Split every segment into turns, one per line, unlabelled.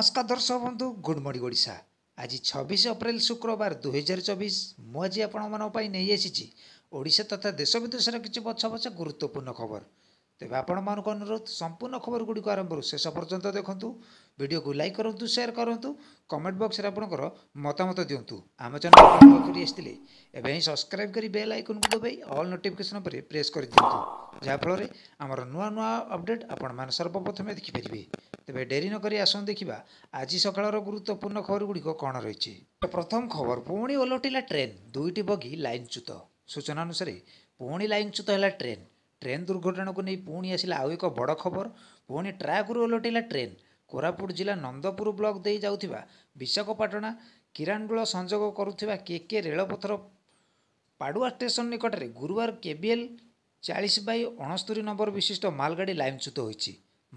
নমস্কার দর্শক বন্ধু গুড মর্নিং ওড়শা আজ ছবিশ অপ্রেল শুক্রবার দুইহাজার চবিশ মু আজ আপনার নেই আসিছি ওড়শা তথা দেশ বিদেশের কিছু বছবছ গুরুত্বপূর্ণ খবর ତେବେ ଆପଣମାନଙ୍କୁ ଅନୁରୋଧ ସମ୍ପୂର୍ଣ୍ଣ ଖବରଗୁଡ଼ିକୁ ଆରମ୍ଭରୁ ଶେଷ ପର୍ଯ୍ୟନ୍ତ ଦେଖନ୍ତୁ ଭିଡ଼ିଓକୁ ଲାଇକ୍ କରନ୍ତୁ ସେୟାର କରନ୍ତୁ କମେଣ୍ଟ ବକ୍ସରେ ଆପଣଙ୍କର ମତାମତ ଦିଅନ୍ତୁ ଆମ ଚ୍ୟାନେଲ ପାଖରୁ ଆସିଥିଲେ ଏବେ ହିଁ ସବସ୍କ୍ରାଇବ୍ କରି ବେଲ୍ ଆଇକନ୍କୁ ଦେବେ ଅଲ୍ ନୋଟିଫିକେସନ୍ ଉପରେ ପ୍ରେସ୍ କରିଦିଅନ୍ତୁ ଯାହାଫଳରେ ଆମର ନୂଆ ନୂଆ ଅପଡ଼େଟ୍ ଆପଣମାନେ ସର୍ବପ୍ରଥମେ ଦେଖିପାରିବେ ତେବେ ଡେରି ନ କରି ଆସନ୍ତୁ ଦେଖିବା ଆଜି ସକାଳର ଗୁରୁତ୍ୱପୂର୍ଣ୍ଣ ଖବର ଗୁଡ଼ିକ କ'ଣ ରହିଛି ପ୍ରଥମ ଖବର ପୁଣି ଓଲଟିଲା ଟ୍ରେନ୍ ଦୁଇଟି ବଗି ଲାଇନ୍ଚ୍ୟୁତ ସୂଚନା ଅନୁସାରେ ପୁଣି ଲାଇନ୍ଚ୍ୟୁତ ହେଲା ଟ୍ରେନ୍ ଟ୍ରେନ୍ ଦୁର୍ଘଟଣାକୁ ନେଇ ପୁଣି ଆସିଲା ଆଉ ଏକ ବଡ଼ ଖବର ପୁଣି ଟ୍ରାକ୍ରୁ ଓଲଟିଲା ଟ୍ରେନ୍ କୋରାପୁଟ ଜିଲ୍ଲା ନନ୍ଦପୁର ବ୍ଲକ୍ ଦେଇ ଯାଉଥିବା ବିଶାଖାପାଟଣା କିରାଣ୍ଡୁଳ ସଂଯୋଗ କରୁଥିବା କେ କେ ରେଳପଥର ପାଡ଼ୁଆ ଷ୍ଟେସନ ନିକଟରେ ଗୁରୁବାର କେବିଏଲ୍ ଚାଳିଶ ବାଇ ଅଣସ୍ତରି ନମ୍ବର ବିଶିଷ୍ଟ ମାଲଗାଡ଼ି ଲାଇନ୍ଚ୍ୟୁତ ହୋଇଛି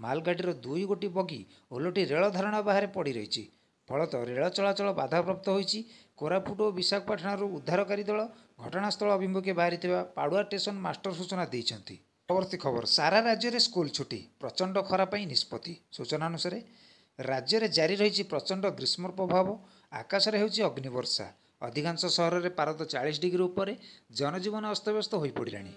ମାଲଗାଡ଼ିର ଦୁଇ ଗୋଟି ବଗି ଓଲଟି ରେଳ ଧାରଣା ବାହାରେ ପଡ଼ି ରହିଛି ଫଳତଃ ରେଳ ଚଳାଚଳ ବାଧାପ୍ରାପ୍ତ ହୋଇଛି କୋରାପୁଟ ଓ ବିଶାଖାପାଟଣାରୁ ଉଦ୍ଧାରକାରୀ ଦଳ ଘଟଣାସ୍ଥଳ ଅଭିମୁଖେ ବାହାରିଥିବା ପାଡ଼ୁଆ ଷ୍ଟେସନ ମାଷ୍ଟର ସୂଚନା ଦେଇଛନ୍ତି ପରବର୍ତ୍ତୀ ଖବର ସାରା ରାଜ୍ୟରେ ସ୍କୁଲ ଛୁଟି ପ୍ରଚଣ୍ଡ ଖରା ପାଇଁ ନିଷ୍ପତ୍ତି ସୂଚନା ଅନୁସାରେ ରାଜ୍ୟରେ ଜାରି ରହିଛି ପ୍ରଚଣ୍ଡ ଗ୍ରୀଷ୍ମ ପ୍ରଭାବ ଆକାଶରେ ହେଉଛି ଅଗ୍ନିବର୍ଷା ଅଧିକାଂଶ ସହରରେ ପାରଦ ଚାଳିଶ ଡିଗ୍ରୀ ଉପରେ ଜନଜୀବନ ଅସ୍ତବ୍ୟସ୍ତ ହୋଇପଡ଼ିଲାଣି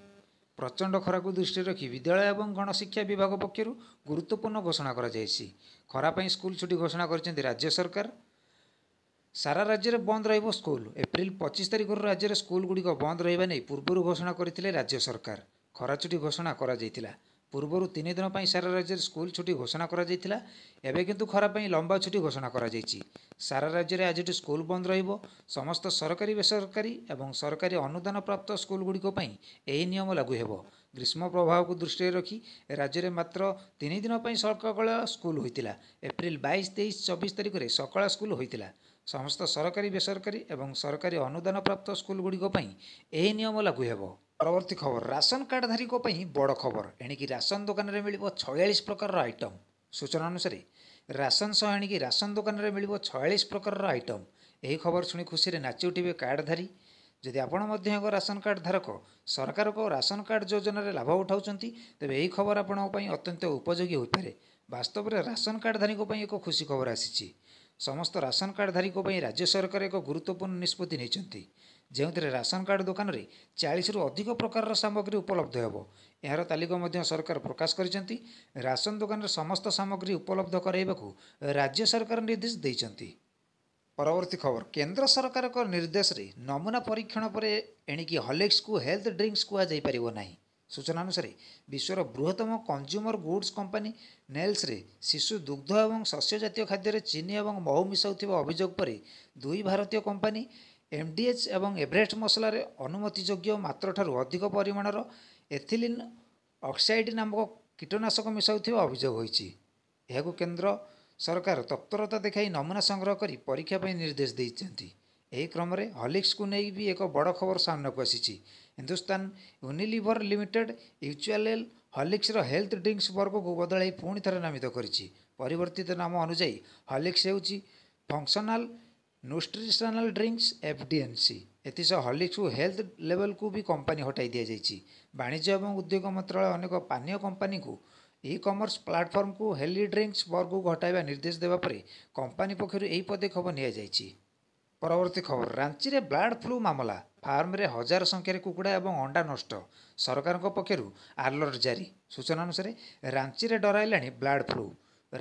ପ୍ରଚଣ୍ଡ ଖରାକୁ ଦୃଷ୍ଟିରେ ରଖି ବିଦ୍ୟାଳୟ ଏବଂ ଗଣଶିକ୍ଷା ବିଭାଗ ପକ୍ଷରୁ ଗୁରୁତ୍ୱପୂର୍ଣ୍ଣ ଘୋଷଣା କରାଯାଇଛି ଖରା ପାଇଁ ସ୍କୁଲ ଛୁଟି ଘୋଷଣା କରିଛନ୍ତି ରାଜ୍ୟ ସରକାର ସାରା ରାଜ୍ୟରେ ବନ୍ଦ ରହିବ ସ୍କୁଲ ଏପ୍ରିଲ ପଚିଶ ତାରିଖରୁ ରାଜ୍ୟରେ ସ୍କୁଲଗୁଡ଼ିକ ବନ୍ଦ ରହିବା ନେଇ ପୂର୍ବରୁ ଘୋଷଣା କରିଥିଲେ ରାଜ୍ୟ ସରକାର ଖରାଛୁଟି ଘୋଷଣା କରାଯାଇଥିଲା ପୂର୍ବରୁ ତିନି ଦିନ ପାଇଁ ସାରା ରାଜ୍ୟରେ ସ୍କୁଲ ଛୁଟି ଘୋଷଣା କରାଯାଇଥିଲା ଏବେ କିନ୍ତୁ ଖରା ପାଇଁ ଲମ୍ବା ଛୁଟି ଘୋଷଣା କରାଯାଇଛି ସାରା ରାଜ୍ୟରେ ଆଜିଠୁ ସ୍କୁଲ ବନ୍ଦ ରହିବ ସମସ୍ତ ସରକାରୀ ବେସରକାରୀ ଏବଂ ସରକାରୀ ଅନୁଦାନ ପ୍ରାପ୍ତ ସ୍କୁଲଗୁଡ଼ିକ ପାଇଁ ଏହି ନିୟମ ଲାଗୁ ହେବ ଗ୍ରୀଷ୍ମ ପ୍ରଭାବକୁ ଦୃଷ୍ଟିରେ ରଖି ରାଜ୍ୟରେ ମାତ୍ର ତିନି ଦିନ ପାଇଁ ସକାଳ ସ୍କୁଲ ହୋଇଥିଲା ଏପ୍ରିଲ ବାଇଶ ତେଇଶ ଚବିଶ ତାରିଖରେ ସକାଳ ସ୍କୁଲ ହୋଇଥିଲା ସମସ୍ତ ସରକାରୀ ବେସରକାରୀ ଏବଂ ସରକାରୀ ଅନୁଦାନ ପ୍ରାପ୍ତ ସ୍କୁଲ ଗୁଡ଼ିକ ପାଇଁ ଏହି ନିୟମ ଲାଗୁ ହେବ ପରବର୍ତ୍ତୀ ଖବର ରାସନ କାର୍ଡ଼ଧାରୀଙ୍କ ପାଇଁ ବଡ଼ ଖବର ଏଣିକି ରାସନ ଦୋକାନରେ ମିଳିବ ଛୟାଳିଶ ପ୍ରକାରର ଆଇଟମ୍ ସୂଚନା ଅନୁସାରେ ରାସନ ସହ ଏଣିକି ରାସନ ଦୋକାନରେ ମିଳିବ ଛୟାଳିଶ ପ୍ରକାରର ଆଇଟମ୍ ଏହି ଖବର ଶୁଣି ଖୁସିରେ ନାଚି ଉଠିବେ କାର୍ଡ଼ଧାରୀ ଯଦି ଆପଣ ମଧ୍ୟ ଏକ ରାସନ କାର୍ଡ଼ ଧାରକ ସରକାରଙ୍କ ରାସନ କାର୍ଡ଼ ଯୋଜନାରେ ଲାଭ ଉଠାଉଛନ୍ତି ତେବେ ଏହି ଖବର ଆପଣଙ୍କ ପାଇଁ ଅତ୍ୟନ୍ତ ଉପଯୋଗୀ ହୋଇପାରେ ବାସ୍ତବରେ ରାସନ କାର୍ଡ଼ଧାରୀଙ୍କ ପାଇଁ ଏକ ଖୁସି ଖବର ଆସିଛି ସମସ୍ତ ରାସନ କାର୍ଡ଼ଧାରୀଙ୍କ ପାଇଁ ରାଜ୍ୟ ସରକାର ଏକ ଗୁରୁତ୍ୱପୂର୍ଣ୍ଣ ନିଷ୍ପତ୍ତି ନେଇଛନ୍ତି ଯେଉଁଥିରେ ରାସନ କାର୍ଡ଼ ଦୋକାନରେ ଚାଳିଶରୁ ଅଧିକ ପ୍ରକାରର ସାମଗ୍ରୀ ଉପଲବ୍ଧ ହେବ ଏହାର ତାଲିକା ମଧ୍ୟ ସରକାର ପ୍ରକାଶ କରିଛନ୍ତି ରାସନ ଦୋକାନରେ ସମସ୍ତ ସାମଗ୍ରୀ ଉପଲବ୍ଧ କରାଇବାକୁ ରାଜ୍ୟ ସରକାର ନିର୍ଦ୍ଦେଶ ଦେଇଛନ୍ତି ପରବର୍ତ୍ତୀ ଖବର କେନ୍ଦ୍ର ସରକାରଙ୍କ ନିର୍ଦ୍ଦେଶରେ ନମୁନା ପରୀକ୍ଷଣ ପରେ ଏଣିକି ହଲେକ୍ସକୁ ହେଲ୍ଥ ଡ୍ରିଙ୍କ୍ସ କୁହାଯାଇପାରିବ ନାହିଁ ସୂଚନା ଅନୁସାରେ ବିଶ୍ୱର ବୃହତ୍ତମ କଞ୍ଜ୍ୟୁମର ଗୁଡ଼ସ୍ କମ୍ପାନୀ ନେଲ୍ସରେ ଶିଶୁ ଦୁଗ୍ଧ ଏବଂ ଶସ୍ୟଜାତୀୟ ଖାଦ୍ୟରେ ଚିନି ଏବଂ ମହୁ ମିଶାଉଥିବା ଅଭିଯୋଗ ପରେ ଦୁଇ ଭାରତୀୟ କମ୍ପାନୀ ଏମ୍ଡିଏଚ୍ ଏବଂ ଏଭରେଷ୍ଟ ମସଲାରେ ଅନୁମତି ଅନୁମତିଯୋଗ୍ୟ ମାତ୍ରଠାରୁ ଅଧିକ ପରିମାଣର ଏଥିଲିନ୍ ଅକ୍ସାଇଡ଼ ନାମକ କୀଟନାଶକ ମିଶାଉଥିବା ଅଭିଯୋଗ ହୋଇଛି ଏହାକୁ କେନ୍ଦ୍ର ସରକାର ତତ୍ପରତା ଦେଖାଇ ନମୁନା ସଂଗ୍ରହ କରି ପରୀକ୍ଷା ପାଇଁ ନିର୍ଦ୍ଦେଶ ଦେଇଛନ୍ତି ଏହି କ୍ରମରେ ହଲିକ୍ସକୁ ନେଇ ବି ଏକ ବଡ଼ ଖବର ସାମ୍ନାକୁ ଆସିଛି ହିନ୍ଦୁସ୍ତାନ ୟୁନିଲିଭର୍ ଲିମିଟେଡ୍ ୟୁଚ୍ ଏଲ୍ ଏଲ୍ ହର୍ଲିକ୍ସର ହେଲ୍ଥ ଡ୍ରିଙ୍କ୍ସ୍ ବର୍ଗକୁ ବଦଳାଇ ପୁଣି ଥରେ ନାମିତ କରିଛି ପରିବର୍ତ୍ତିତ ନାମ ଅନୁଯାୟୀ ହର୍ଲିକ୍ସ ହେଉଛି functional nutritional drinks F D N C ଏଥିସହ ହର୍ଲିକ୍ସକୁ ହେଲ୍ଥ ଲେବଲ୍କୁ ବି କମ୍ପାନୀ ହଟାଇ ଦିଆଯାଇଛି ବାଣିଜ୍ୟ ଏବଂ ଉଦ୍ୟୋଗ ମନ୍ତ୍ରଣାଳୟ ଅନେକ ପାନୀୟ କମ୍ପାନୀକୁ ଇ କମର୍ସ ପ୍ଲାଟଫର୍ମକୁ ହେଲ୍ଦି ଡ୍ରିଙ୍କ୍ସ୍ ବର୍ଗକୁ ହଟାଇବା ନିର୍ଦ୍ଦେଶ ଦେବା ପରେ କମ୍ପାନୀ ପକ୍ଷରୁ ଏହି ପଦକ୍ଷେପ ନିଆଯାଇଛି ପରବର୍ତ୍ତୀ ଖବର ରାଞ୍ଚିରେ ବାର୍ଡ଼ ଫ୍ଲୁ ମାମଲା ଫାର୍ମରେ ହଜାର ସଂଖ୍ୟାରେ କୁକୁଡ଼ା ଏବଂ ଅଣ୍ଡା ନଷ୍ଟ ସରକାରଙ୍କ ପକ୍ଷରୁ ଆଲର୍ଟ ଜାରି ସୂଚନା ଅନୁସାରେ ରାଞ୍ଚିରେ ଡରାଇଲାଣି ବ୍ଲାର୍ଡ ଫ୍ଲୁ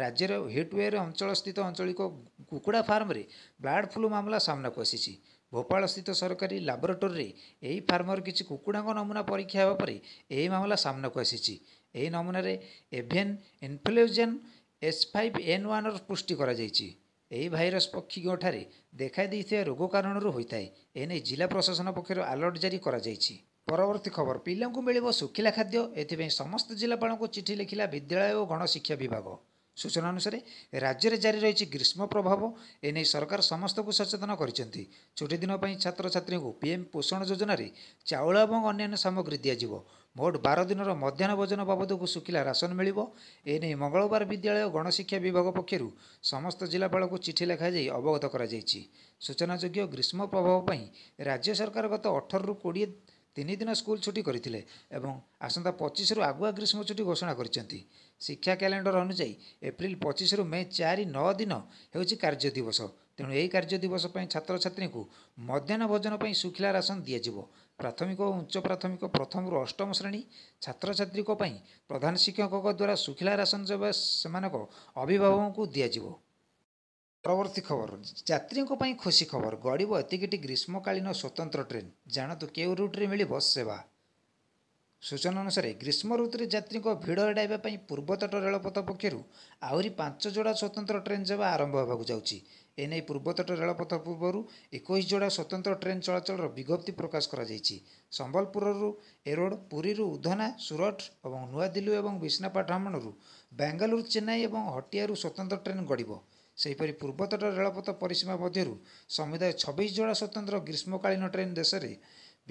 ରାଜ୍ୟର ହିଟ୍ୱେର ଅଞ୍ଚଳ ସ୍ଥିତ ଆଞ୍ଚଳିକ କୁକୁଡ଼ା ଫାର୍ମରେ ବାର୍ଡ଼ ଫ୍ଲୁ ମାମଲା ସାମ୍ନାକୁ ଆସିଛି ଭୋପାଳ ସ୍ଥିତ ସରକାରୀ ଲାବୋରେଟୋରୀରେ ଏହି ଫାର୍ମର କିଛି କୁକୁଡ଼ାଙ୍କ ନମୁନା ପରୀକ୍ଷା ହେବା ପରେ ଏହି ମାମଲା ସାମ୍ନାକୁ ଆସିଛି ଏହି ନମୁନାରେ ଏଭିଏନ୍ ଇନ୍ଫ୍ଲୁଏଞ୍ଜେନ୍ ଏସ୍ ଫାଇଭ୍ ଏନ୍ ୱାନ୍ର ପୁଷ୍ଟି କରାଯାଇଛି এই ভাইরাস পক্ষী গোঠারে দেখাই দিছে রোগো কারণর হইতাই এনে জেলা প্রশাসন পক্ষর অ্যালার্ট জারি করা যাইছি পরবর্তী খবর পিলঙ্গ কো মিলিব সুખીলা খাদ্য এতিবা সমস্ত জেলা পানকো চিঠি লিখিলা বিদ্যালয় ও গণশিক্ষা বিভাগও ସୂଚନା ଅନୁସାରେ ରାଜ୍ୟରେ ଜାରି ରହିଛି ଗ୍ରୀଷ୍ମ ପ୍ରଭାବ ଏନେଇ ସରକାର ସମସ୍ତଙ୍କୁ ସଚେତନ କରିଛନ୍ତି ଛୁଟି ଦିନ ପାଇଁ ଛାତ୍ରଛାତ୍ରୀଙ୍କୁ ପିଏମ୍ ପୋଷଣ ଯୋଜନାରେ ଚାଉଳ ଏବଂ ଅନ୍ୟାନ୍ୟ ସାମଗ୍ରୀ ଦିଆଯିବ ମୋଟ ବାର ଦିନର ମଧ୍ୟାହ୍ନ ଭୋଜନ ବାବଦକୁ ଶୁଖିଲା ରାସନ ମିଳିବ ଏ ନେଇ ମଙ୍ଗଳବାର ବିଦ୍ୟାଳୟ ଗଣଶିକ୍ଷା ବିଭାଗ ପକ୍ଷରୁ ସମସ୍ତ ଜିଲ୍ଲାପାଳଙ୍କୁ ଚିଠି ଲେଖାଯାଇ ଅବଗତ କରାଯାଇଛି ସୂଚନାଯୋଗ୍ୟ ଗ୍ରୀଷ୍ମ ପ୍ରଭାବ ପାଇଁ ରାଜ୍ୟ ସରକାର ଗତ ଅଠରରୁ କୋଡ଼ିଏ ତିନି ଦିନ ସ୍କୁଲ ଛୁଟି କରିଥିଲେ ଏବଂ ଆସନ୍ତା ପଚିଶରୁ ଆଗୁଆ ଗ୍ରୀଷ୍ମ ଛୁଟି ଘୋଷଣା କରିଛନ୍ତି ଶିକ୍ଷା କ୍ୟାଲେଣ୍ଡର ଅନୁଯାୟୀ ଏପ୍ରିଲ ପଚିଶରୁ ମେ ଚାରି ନଅ ଦିନ ହେଉଛି କାର୍ଯ୍ୟ ଦିବସ ତେଣୁ ଏହି କାର୍ଯ୍ୟ ଦିବସ ପାଇଁ ଛାତ୍ରଛାତ୍ରୀଙ୍କୁ ମଧ୍ୟାହ୍ନ ଭୋଜନ ପାଇଁ ଶୁଖିଲା ରାସନ ଦିଆଯିବ ପ୍ରାଥମିକ ଓ ଉଚ୍ଚ ପ୍ରାଥମିକ ପ୍ରଥମରୁ ଅଷ୍ଟମ ଶ୍ରେଣୀ ଛାତ୍ରଛାତ୍ରୀଙ୍କ ପାଇଁ ପ୍ରଧାନ ଶିକ୍ଷକଙ୍କ ଦ୍ୱାରା ଶୁଖିଲା ରାସନ ସେମାନଙ୍କ ଅଭିଭାବକଙ୍କୁ ଦିଆଯିବ ପ୍ରବର୍ତ୍ତୀ ଖବର ଯାତ୍ରୀଙ୍କ ପାଇଁ ଖୁସି ଖବର ଗଡ଼ିବ ଏତିକିଟି ଗ୍ରୀଷ୍ମକାଳୀନ ସ୍ୱତନ୍ତ୍ର ଟ୍ରେନ୍ ଜାଣନ୍ତୁ କେଉଁ ରୁଟ୍ରେ ମିଳିବ ସେବା ସୂଚନା ଅନୁସାରେ ଗ୍ରୀଷ୍ମ ଋତୁରେ ଯାତ୍ରୀଙ୍କ ଭିଡ଼ ଏଡ଼ାଇବା ପାଇଁ ପୂର୍ବତଟ ରେଳପଥ ପକ୍ଷରୁ ଆହୁରି ପାଞ୍ଚ ଯୋଡ଼ା ସ୍ୱତନ୍ତ୍ର ଟ୍ରେନ୍ ସେବା ଆରମ୍ଭ ହେବାକୁ ଯାଉଛି ଏ ନେଇ ପୂର୍ବତଟ ରେଳପଥ ପୂର୍ବରୁ ଏକୋଇଶ ଯୋଡ଼ା ସ୍ୱତନ୍ତ୍ର ଟ୍ରେନ୍ ଚଳାଚଳର ବିଜ୍ଞପ୍ତି ପ୍ରକାଶ କରାଯାଇଛି ସମ୍ବଲପୁରରୁ ଏରୋଡ଼ ପୁରୀରୁ ଉଧନା ସୁରଟ ଏବଂ ନୂଆଦିଲ୍ଲୀ ଏବଂ ବିଶ୍ନାପାଟଣରୁ ବାଙ୍ଗାଲୁରୁ ଚେନ୍ନାଇ ଏବଂ ହଟିଆରୁ ସ୍ୱତନ୍ତ୍ର ଟ୍ରେନ୍ ଗଡ଼ିବ ସେହିପରି ପୂର୍ବତଟ ରେଳପଥ ପରିସୀମା ମଧ୍ୟରୁ ସମୁଦାୟ ଛବିଶ ଜଣ ସ୍ୱତନ୍ତ୍ର ଗ୍ରୀଷ୍ମକାଳୀନ ଟ୍ରେନ୍ ଦେଶରେ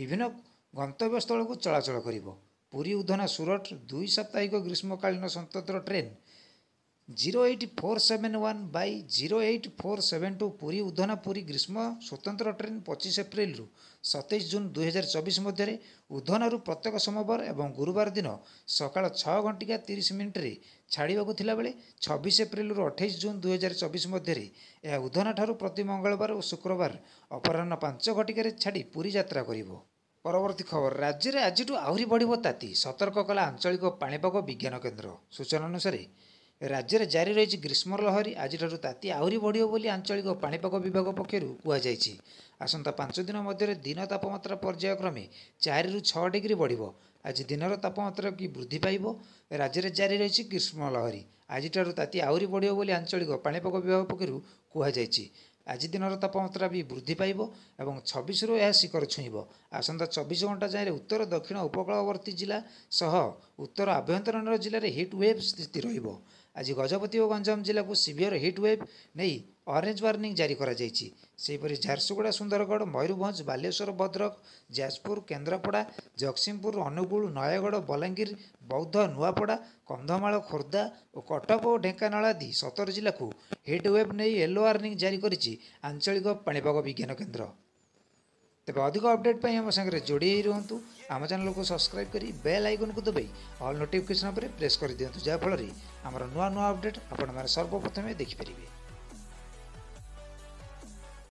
ବିଭିନ୍ନ ଗନ୍ତବ୍ୟସ୍ଥଳକୁ ଚଳାଚଳ କରିବ ପୁରୀ ଉଧନା ସୁରଟ ଦୁଇ ସାପ୍ତାହିକ ଗ୍ରୀଷ୍ମକାଳୀନ ସ୍ୱତନ୍ତ୍ର train zero eight four seven one by zero eight four seven two Puri Udhnapuri ଗ୍ରୀଷ୍ମ ସ୍ୱତନ୍ତ୍ର ଟ୍ରେନ୍ ପଚିଶ ଏପ୍ରିଲରୁ ସତେଇଶ ଜୁନ୍ ଦୁଇହଜାର ଚବିଶ ମଧ୍ୟରେ ଉଦ୍ଧନରୁ ପ୍ରତ୍ୟେକ ସୋମବାର ଏବଂ ଗୁରୁବାର ଦିନ ସକାଳ ଛଅ ଘଣ୍ଟିକା ତିରିଶ ମିନିଟ୍ରେ ଛାଡ଼ିବାକୁ ଥିଲାବେଳେ ଛବିଶ ଏପ୍ରିଲରୁ ଅଠେଇଶ ଜୁନ୍ ଦୁଇହଜାର ଚବିଶ ମଧ୍ୟରେ ଏହା ଉଦ୍ଧନାଠାରୁ ପ୍ରତି ମଙ୍ଗଳବାର ଓ ଶୁକ୍ରବାର ଅପରାହ୍ନ ପାଞ୍ଚ ଘଟିକାରେ ଛାଡ଼ି ପୁରୀ ଯାତ୍ରା କରିବ ପରବର୍ତ୍ତୀ ଖବର ରାଜ୍ୟରେ ଆଜିଠୁ ଆହୁରି ବଢ଼ିବ ତାତି ସତର୍କ କଲା ଆଞ୍ଚଳିକ ପାଣିପାଗ ବିଜ୍ଞାନ କେନ୍ଦ୍ର ସୂଚନା ଅନୁସାରେ ରାଜ୍ୟରେ ଜାରି ରହିଛି ଗ୍ରୀଷ୍ମ ଲହରୀ ଆଜିଠାରୁ ତାତି ଆହୁରି ବଢ଼ିବ ବୋଲି ଆଞ୍ଚଳିକ ପାଣିପାଗ ବିଭାଗ ପକ୍ଷରୁ କୁହାଯାଇଛି ଆସନ୍ତା ପାଞ୍ଚ ଦିନ ମଧ୍ୟରେ ଦିନ ତାପମାତ୍ରା ପର୍ଯ୍ୟାୟ କ୍ରମେ ଚାରିରୁ ଛଅ ଡିଗ୍ରୀ ବଢ଼ିବ ଆଜି ଦିନର ତାପମାତ୍ରା କି ବୃଦ୍ଧି ପାଇବ ରାଜ୍ୟରେ ଜାରି ରହିଛି ଗ୍ରୀଷ୍ମ ଲହରୀ ଆଜିଠାରୁ ତାତି ଆହୁରି ବଢ଼ିବ ବୋଲି ଆଞ୍ଚଳିକ ପାଣିପାଗ ବିଭାଗ ପକ୍ଷରୁ କୁହାଯାଇଛି ଆଜି ଦିନର ତାପମାତ୍ରା ବି ବୃଦ୍ଧି ପାଇବ ଏବଂ ଛବିଶରୁ ଏହା ଶିଖର ଛୁଇଁବ ଆସନ୍ତା ଚବିଶ ଘଣ୍ଟା ଯାଏଁରେ ଉତ୍ତର ଦକ୍ଷିଣ ଉପକୂଳବର୍ତ୍ତୀ ଜିଲ୍ଲା ସହ ଉତ୍ତର ଆଭ୍ୟନ୍ତରୀଣ ଜିଲ୍ଲାରେ ହିଟ୍ ୱେଭ୍ ସ୍ଥିତି ରହିବ ଆଜି ଗଜପତି ଓ ଗଞ୍ଜାମ ଜିଲ୍ଲାକୁ ସିଭିୟର ହିଟ୍ ୱେଭ୍ ନେଇ ଅରେଞ୍ଜ ୱାର୍ଣ୍ଣିଂ ଜାରି କରାଯାଇଛି ସେହିପରି ଝାରସୁଗୁଡ଼ା ସୁନ୍ଦରଗଡ଼ ମୟୂରଭଞ୍ଜ ବାଲେଶ୍ୱର ଭଦ୍ରକ ଯାଜପୁର କେନ୍ଦ୍ରାପଡ଼ା ଜଗତସିଂହପୁର ଅନୁଗୁଳ ନୟାଗଡ଼ ବଲାଙ୍ଗୀର ବୌଦ୍ଧ ନୂଆପଡ଼ା କନ୍ଧମାଳ ଖୋର୍ଦ୍ଧା ଓ କଟକ ଓ ଢେଙ୍କାନାଳ ଆଦି ସତର ଜିଲ୍ଲାକୁ ହିଟ୍ ୱେଭ୍ ନେଇ ୟେଲୋ ୱାର୍ଣ୍ଣିଂ ଜାରି କରିଛି ଆଞ୍ଚଳିକ ପାଣିପାଗ ବିଜ୍ଞାନ କେନ୍ଦ୍ର ତେବେ ଅଧିକ ଅପଡ଼େଟ୍ ପାଇଁ ଆମ ସାଙ୍ଗରେ ଯୋଡ଼ି ରୁହନ୍ତୁ ଆମ ଚ୍ୟାନେଲକୁ ସବସ୍କ୍ରାଇବ୍ କରି ବେଲ୍ ଆଇକନ୍କୁ ଦବାଇ ଅଲ୍ ନୋଟିଫିକେସନ୍ ଉପରେ ପ୍ରେସ୍ କରିଦିଅନ୍ତୁ ଯାହାଫଳରେ ଆମର ନୂଆ ନୂଆ ଅପଡ଼େଟ୍ ଆପଣମାନେ ସର୍ବପ୍ରଥମେ ଦେଖିପାରିବେ